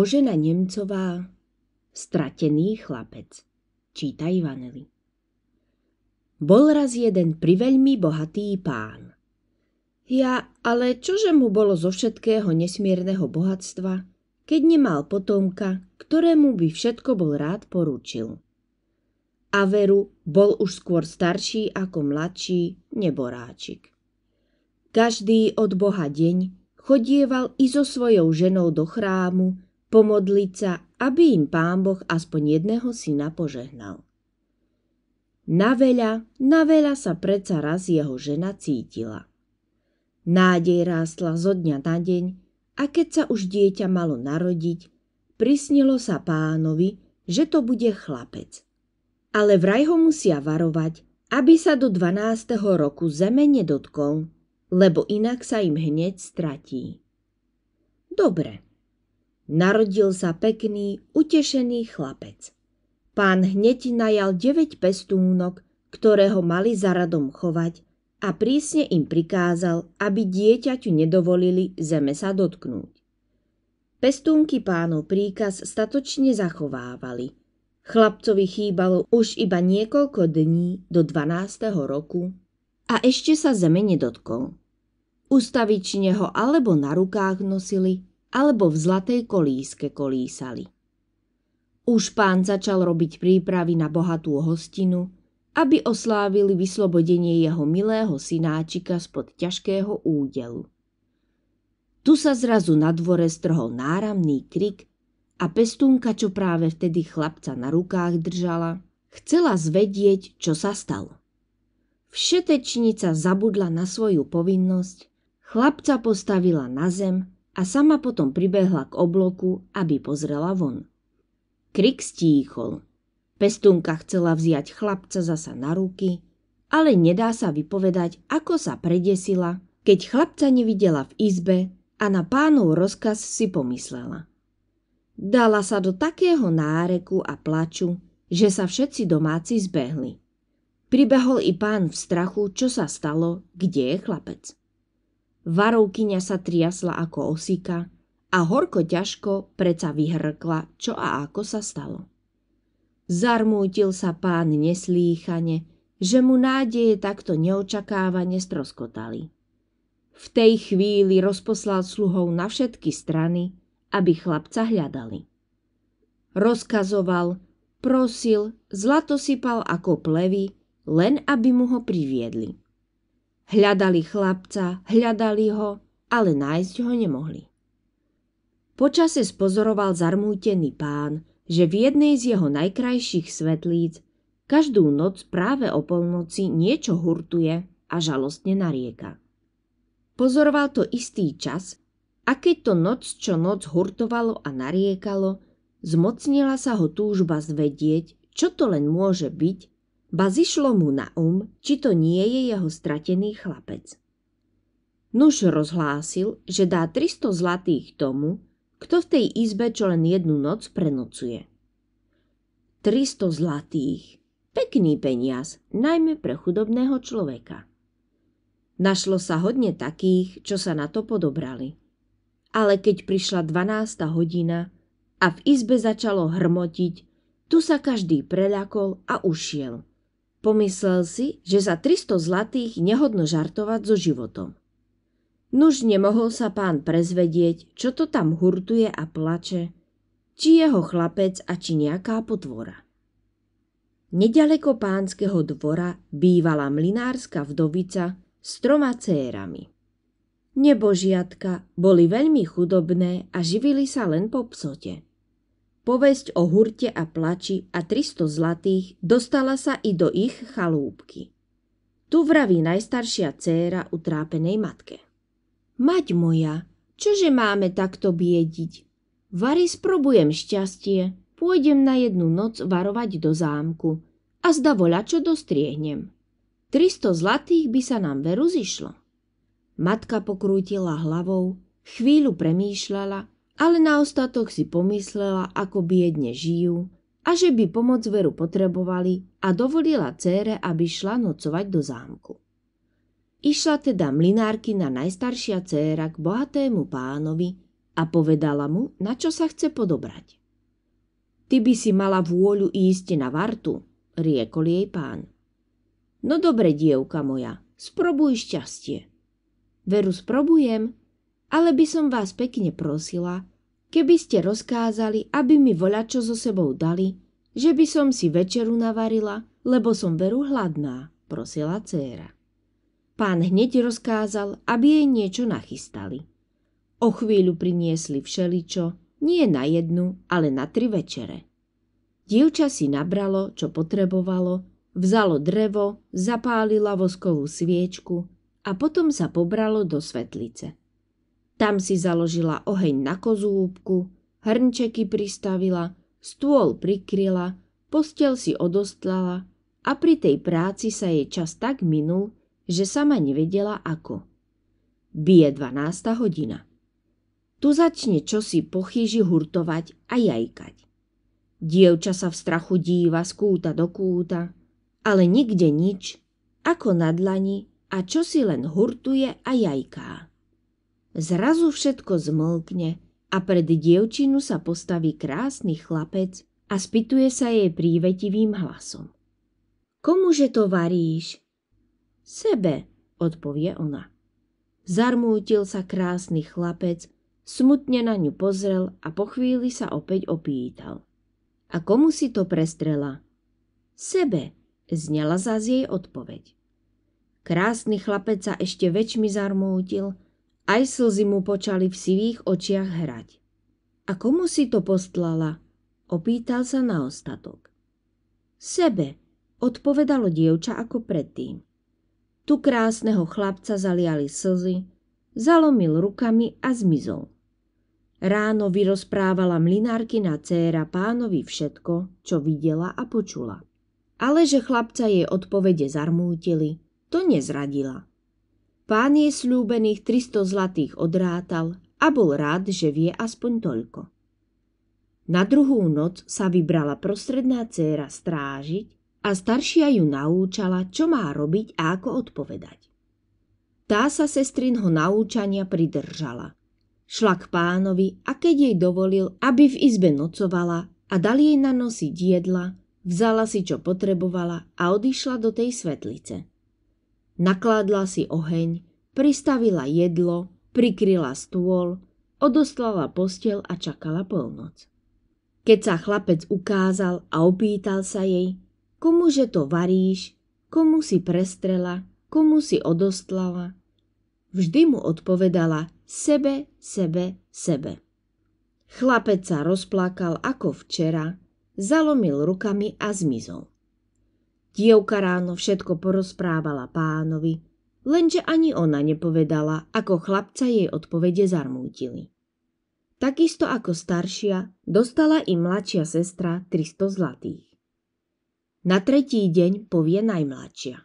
Božena Nemcová Stratený chlapec Číta Ivaneli Bol raz jeden priveľmi bohatý pán. Ja, ale čože mu bolo zo všetkého nesmierneho bohatstva, keď nemal potomka, ktorému by všetko bol rád poručil? A veru, bol už skôr starší ako mladší neboráčik. Každý od Boha deň chodieval i so svojou ženou do chrámu, pomodliť sa, aby im Pán Boh aspoň jedného syna požehnal. Na veľa, na veľa sa predsa raz jeho žena cítila. Nádej rástla zo dňa na deň a keď sa už dieťa malo narodiť, prisnilo sa pánovi, že to bude chlapec. Ale vraj ho musia varovať, aby sa do 12. roku zeme nedotkol, lebo inak sa im hneď stratí. Dobre, Narodil sa pekný, utešený chlapec. Pán hneď najal 9 pestúnok, ktoré ho mali za radom chovať a prísne im prikázal, aby dieťaťu nedovolili zeme sa dotknúť. Pestúnky pánov príkaz statočne zachovávali. Chlapcovi chýbalo už iba niekoľko dní do 12. roku a ešte sa zeme nedotkol. Ustavične ho alebo na rukách nosili, alebo v zlatej kolíske kolísali. Už pán začal robiť prípravy na bohatú hostinu, aby oslávili vyslobodenie jeho milého synáčika spod ťažkého údelu. Tu sa zrazu na dvore strhol náramný krik a pestúnka, čo práve vtedy chlapca na rukách držala, chcela zvedieť, čo sa stalo. Všetečnica zabudla na svoju povinnosť, chlapca postavila na zem a sama potom pribehla k obloku, aby pozrela von. Krik stíchol. Pestunka chcela vziať chlapca zasa na ruky, ale nedá sa vypovedať, ako sa predesila, keď chlapca nevidela v izbe a na pánov rozkaz si pomyslela. Dala sa do takého náreku a plaču, že sa všetci domáci zbehli. Pribehol i pán v strachu, čo sa stalo, kde je chlapec. Varovkyňa sa triasla ako osika a horko ťažko preca vyhrkla, čo a ako sa stalo. Zarmútil sa pán neslýchane, že mu nádeje takto neočakávane stroskotali. V tej chvíli rozposlal sluhov na všetky strany, aby chlapca hľadali. Rozkazoval, prosil, zlato sypal ako plevy, len aby mu ho priviedli. Hľadali chlapca, hľadali ho, ale nájsť ho nemohli. Počase spozoroval zarmútený pán, že v jednej z jeho najkrajších svetlíc každú noc práve o polnoci niečo hurtuje a žalostne narieka. Pozoroval to istý čas a keď to noc čo noc hurtovalo a nariekalo, zmocnila sa ho túžba zvedieť, čo to len môže byť Ba zišlo mu na um, či to nie je jeho stratený chlapec. Nuž rozhlásil, že dá 300 zlatých tomu, kto v tej izbe čo len jednu noc prenocuje. 300 zlatých. Pekný peniaz, najmä pre chudobného človeka. Našlo sa hodne takých, čo sa na to podobrali. Ale keď prišla 12. hodina a v izbe začalo hrmotiť, tu sa každý preľakol a ušiel – Pomyslel si, že za 300 zlatých nehodno žartovať so životom. Nuž nemohol sa pán prezvedieť, čo to tam hurtuje a plače, či jeho chlapec a či nejaká potvora. Nedaleko pánskeho dvora bývala mlinárska vdovica s troma cérami. Nebožiatka boli veľmi chudobné a živili sa len po psote povesť o hurte a plači a 300 zlatých dostala sa i do ich chalúbky. Tu vraví najstaršia dcéra utrápenej matke. Mať moja, čože máme takto biediť? Vary sprobujem šťastie, pôjdem na jednu noc varovať do zámku a zda voľa čo dostriehnem. 300 zlatých by sa nám veru zišlo. Matka pokrútila hlavou, chvíľu premýšľala ale na ostatok si pomyslela, ako biedne žijú a že by pomoc veru potrebovali a dovolila cére, aby šla nocovať do zámku. Išla teda mlinárky na najstaršia céra k bohatému pánovi a povedala mu, na čo sa chce podobrať. Ty by si mala vôľu ísť na vartu, riekol jej pán. No dobre, dievka moja, sprobuj šťastie. Veru sprobujem, ale by som vás pekne prosila, keby ste rozkázali, aby mi voľačo so sebou dali, že by som si večeru navarila, lebo som veru hladná, prosila dcéra. Pán hneď rozkázal, aby jej niečo nachystali. O chvíľu priniesli všeličo, nie na jednu, ale na tri večere. Dievča si nabralo, čo potrebovalo, vzalo drevo, zapálila voskovú sviečku a potom sa pobralo do svetlice. Tam si založila oheň na kozúbku, hrnčeky pristavila, stôl prikryla, postel si odostlala a pri tej práci sa jej čas tak minul, že sama nevedela ako. Bije 12. hodina. Tu začne čosi pochyži hurtovať a jajkať. Dievča sa v strachu díva z kúta do kúta, ale nikde nič, ako na dlani a čosi len hurtuje a jajká. Zrazu všetko zmlkne a pred dievčinu sa postaví krásny chlapec a spýtuje sa jej prívetivým hlasom. Komuže to varíš? Sebe, odpovie ona. Zarmútil sa krásny chlapec, smutne na ňu pozrel a po chvíli sa opäť opýtal. A komu si to prestrela? Sebe, znela zás jej odpoveď. Krásny chlapec sa ešte väčšmi zarmútil – aj slzy mu počali v sivých očiach hrať. A komu si to postlala? Opýtal sa na ostatok. Sebe, odpovedalo dievča ako predtým. Tu krásneho chlapca zaliali slzy, zalomil rukami a zmizol. Ráno vyrozprávala mlinárkina céra pánovi všetko, čo videla a počula. Ale že chlapca jej odpovede zarmútili, to nezradila. Pán je slúbených 300 zlatých odrátal a bol rád, že vie aspoň toľko. Na druhú noc sa vybrala prostredná dcéra strážiť a staršia ju naučala, čo má robiť a ako odpovedať. Tá sa sestrinho naučania pridržala. Šla k pánovi a keď jej dovolil, aby v izbe nocovala a dal jej nanosiť jedla, vzala si, čo potrebovala a odišla do tej svetlice. Nakládla si oheň, pristavila jedlo, prikryla stôl, odoslala postel a čakala polnoc. Keď sa chlapec ukázal a opýtal sa jej, komuže to varíš, komu si prestrela, komu si odostlala, vždy mu odpovedala sebe, sebe, sebe. Chlapec sa rozplakal ako včera, zalomil rukami a zmizol. Dievka ráno všetko porozprávala pánovi, lenže ani ona nepovedala, ako chlapca jej odpovede zarmútili. Takisto ako staršia, dostala i mladšia sestra 300 zlatých. Na tretí deň povie najmladšia.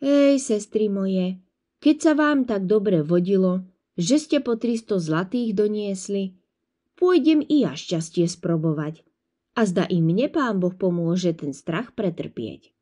Ej, sestry moje, keď sa vám tak dobre vodilo, že ste po 300 zlatých doniesli, pôjdem i ja šťastie sprobovať a zda i mne pán Boh pomôže ten strach pretrpieť.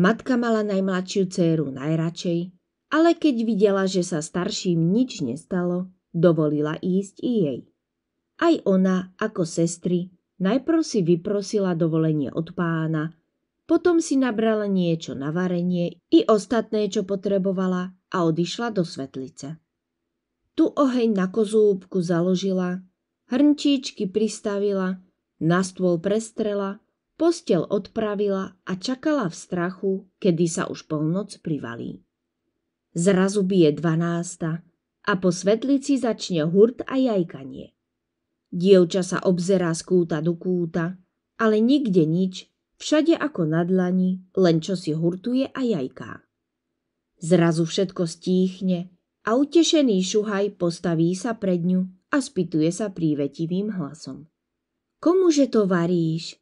Matka mala najmladšiu dceru najradšej, ale keď videla, že sa starším nič nestalo, dovolila ísť i jej. Aj ona, ako sestry, najprv si vyprosila dovolenie od pána, potom si nabrala niečo na varenie i ostatné, čo potrebovala a odišla do svetlice. Tu oheň na kozúbku založila, hrnčíčky pristavila – na stôl prestrela, postel odpravila a čakala v strachu, kedy sa už polnoc privalí. Zrazu bije dvanásta a po svetlici začne hurt a jajkanie. Dievča sa obzerá z kúta do kúta, ale nikde nič, všade ako na dlani, len čo si hurtuje a jajká. Zrazu všetko stíchne a utešený šuhaj postaví sa pred ňu a spýtuje sa prívetivým hlasom. Komuže to varíš?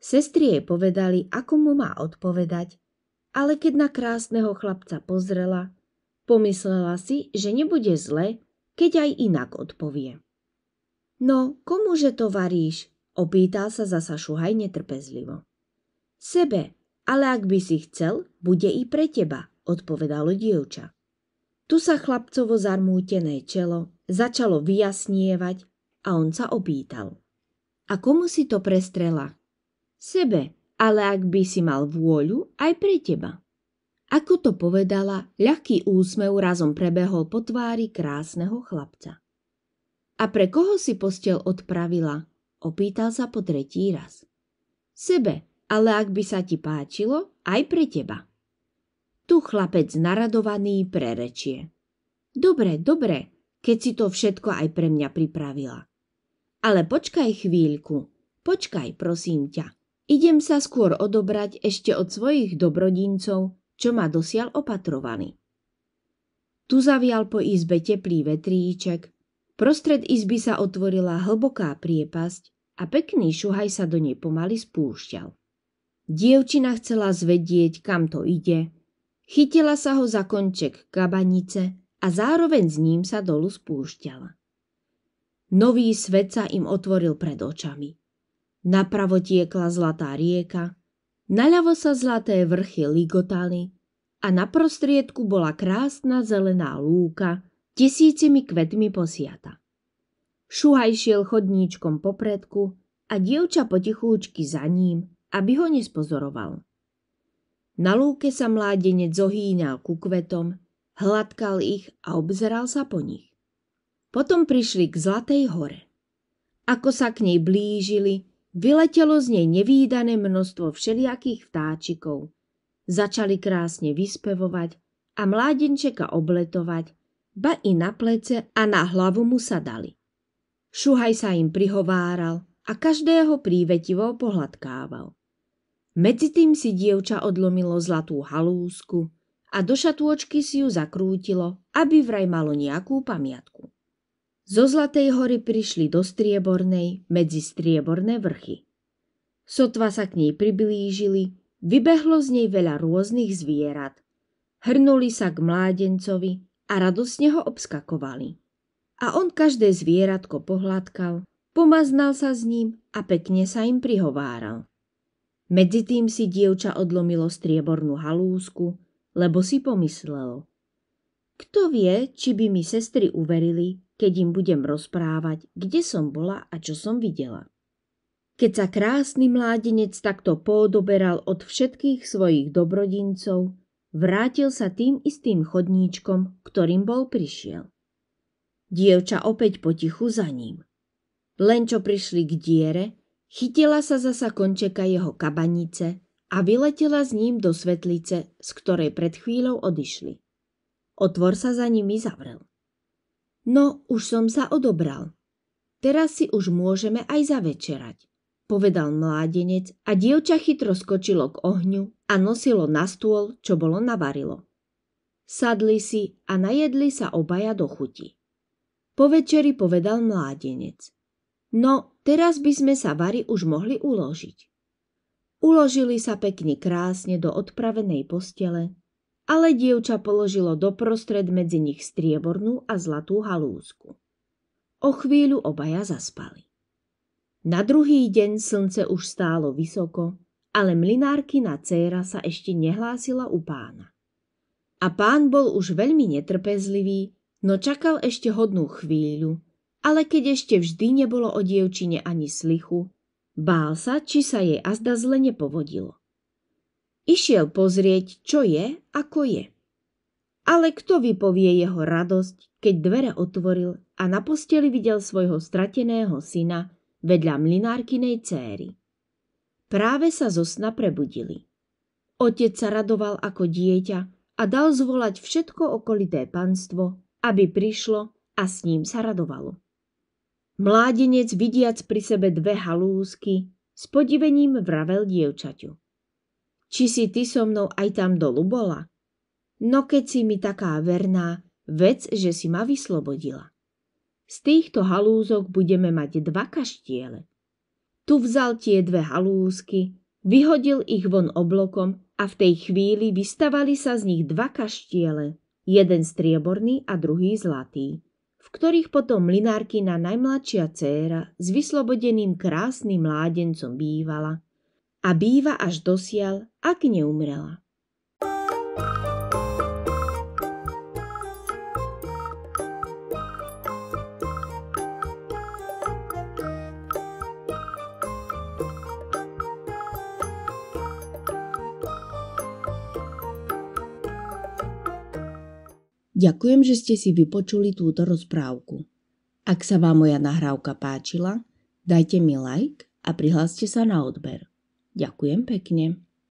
Sestrie jej povedali, ako mu má odpovedať, ale keď na krásneho chlapca pozrela, pomyslela si, že nebude zle, keď aj inak odpovie. No, komuže to varíš? Opýtal sa zasa Šuhaj netrpezlivo. Sebe, ale ak by si chcel, bude i pre teba, odpovedalo dievča. Tu sa chlapcovo zarmútené čelo začalo vyjasnievať a on sa opýtal – a komu si to prestrela? Sebe, ale ak by si mal vôľu, aj pre teba. Ako to povedala, ľahký úsmev razom prebehol po tvári krásneho chlapca. A pre koho si postel odpravila? Opýtal sa po tretí raz. Sebe, ale ak by sa ti páčilo, aj pre teba. Tu chlapec naradovaný prerečie. Dobre, dobre, keď si to všetko aj pre mňa pripravila. Ale počkaj chvíľku, počkaj, prosím ťa. Idem sa skôr odobrať ešte od svojich dobrodincov, čo ma dosial opatrovaný. Tu zavial po izbe teplý vetríček, prostred izby sa otvorila hlboká priepasť a pekný šuhaj sa do nej pomaly spúšťal. Dievčina chcela zvedieť, kam to ide. Chytila sa ho za konček kabanice a zároveň s ním sa dolu spúšťala. Nový svet sa im otvoril pred očami. Napravo tiekla zlatá rieka, naľavo sa zlaté vrchy ligotali a na prostriedku bola krásna zelená lúka tisícimi kvetmi posiata. Šuhaj šiel chodníčkom popredku a dievča potichúčky za ním, aby ho nespozoroval. Na lúke sa mládenec zohýňal ku kvetom, hladkal ich a obzeral sa po nich. Potom prišli k Zlatej hore. Ako sa k nej blížili, vyletelo z nej nevýdané množstvo všelijakých vtáčikov. Začali krásne vyspevovať a mládenčeka obletovať, ba i na plece a na hlavu mu sa dali. Šuhaj sa im prihováral a každého prívetivo pohľadkával. Medzi tým si dievča odlomilo zlatú halúsku a do šatôčky si ju zakrútilo, aby vraj malo nejakú pamiatku. Zo Zlatej hory prišli do Striebornej medzi strieborné vrchy. Sotva sa k nej priblížili, vybehlo z nej veľa rôznych zvierat. Hrnuli sa k mládencovi a radosne ho obskakovali. A on každé zvieratko pohľadkal, pomaznal sa s ním a pekne sa im prihováral. Medzi tým si dievča odlomilo striebornú halúsku, lebo si pomyslelo – kto vie, či by mi sestry uverili, keď im budem rozprávať, kde som bola a čo som videla. Keď sa krásny mládenec takto poodoberal od všetkých svojich dobrodincov, vrátil sa tým istým chodníčkom, ktorým bol prišiel. Dievča opäť potichu za ním. Len čo prišli k diere, chytila sa zasa končeka jeho kabanice a vyletela s ním do svetlice, z ktorej pred chvíľou odišli. Otvor sa za nimi zavrel. No, už som sa odobral. Teraz si už môžeme aj zavečerať, povedal mládenec a dievča chytro skočilo k ohňu a nosilo na stôl, čo bolo navarilo. Sadli si a najedli sa obaja do chuti. Po večeri povedal mládenec. No, teraz by sme sa Vary už mohli uložiť. Uložili sa pekne krásne do odpravenej postele, ale dievča položilo doprostred medzi nich striebornú a zlatú halúsku. O chvíľu obaja zaspali. Na druhý deň slnce už stálo vysoko, ale mlinárkina céra sa ešte nehlásila u pána. A pán bol už veľmi netrpezlivý, no čakal ešte hodnú chvíľu, ale keď ešte vždy nebolo o dievčine ani slichu, bál sa, či sa jej azda zle nepovodilo. Išiel pozrieť, čo je, ako je. Ale kto vypovie jeho radosť, keď dvere otvoril a na posteli videl svojho strateného syna vedľa mlinárkinej céry. Práve sa zo sna prebudili. Otec sa radoval ako dieťa a dal zvolať všetko okolité panstvo, aby prišlo a s ním sa radovalo. Mládenec vidiac pri sebe dve halúsky, s podivením vravel dievčaťu či si ty so mnou aj tam dolu bola. No keď si mi taká verná, vec, že si ma vyslobodila. Z týchto halúzok budeme mať dva kaštiele. Tu vzal tie dve halúzky, vyhodil ich von oblokom a v tej chvíli vystavali sa z nich dva kaštiele, jeden strieborný a druhý zlatý, v ktorých potom mlinárky na najmladšia dcéra s vyslobodeným krásnym mládencom bývala a býva až dosiaľ, ak neumrela. Ďakujem, že ste si vypočuli túto rozprávku. Ak sa vám moja nahrávka páčila, dajte mi like a prihláste sa na odber. Ďakujem pekne.